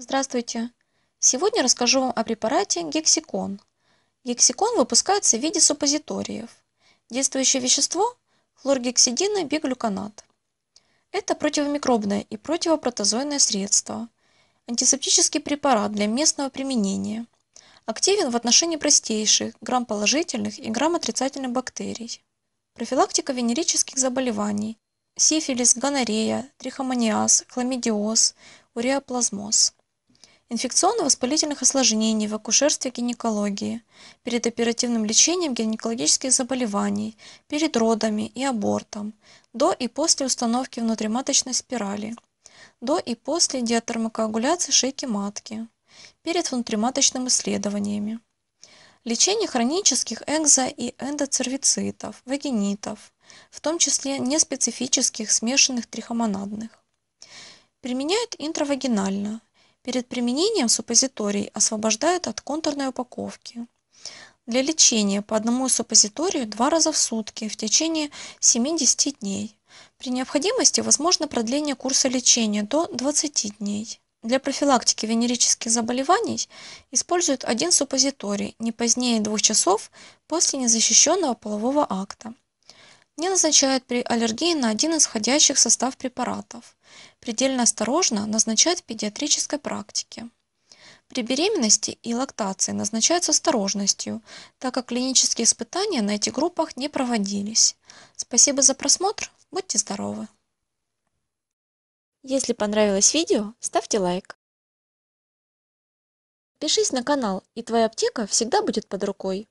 Здравствуйте! Сегодня расскажу вам о препарате гексикон. Гексикон выпускается в виде суппозиториев. Действующее вещество – хлоргексидина биглюконат. Это противомикробное и противопротозойное средство. Антисептический препарат для местного применения. Активен в отношении простейших, грамположительных и грамотрицательных бактерий. Профилактика венерических заболеваний – сифилис, гонорея, трихомониаз, хламидиоз, уреоплазмоз – инфекционно-воспалительных осложнений в акушерстве и гинекологии, перед оперативным лечением гинекологических заболеваний, перед родами и абортом, до и после установки внутриматочной спирали, до и после диатермокоагуляции шейки матки, перед внутриматочными исследованиями. Лечение хронических экзо- и эндоцервицитов, вагинитов, в том числе неспецифических смешанных трихомонадных. Применяют интравагинально, Перед применением суппозиторий освобождают от контурной упаковки. Для лечения по одному суппозиторию два раза в сутки в течение 70 дней. При необходимости возможно продление курса лечения до 20 дней. Для профилактики венерических заболеваний используют один суппозиторий не позднее двух часов после незащищенного полового акта не назначают при аллергии на один из входящих в состав препаратов. Предельно осторожно назначают в педиатрической практике. При беременности и лактации назначают с осторожностью, так как клинические испытания на этих группах не проводились. Спасибо за просмотр, будьте здоровы! Если понравилось видео, ставьте лайк. Пишись на канал, и твоя аптека всегда будет под рукой.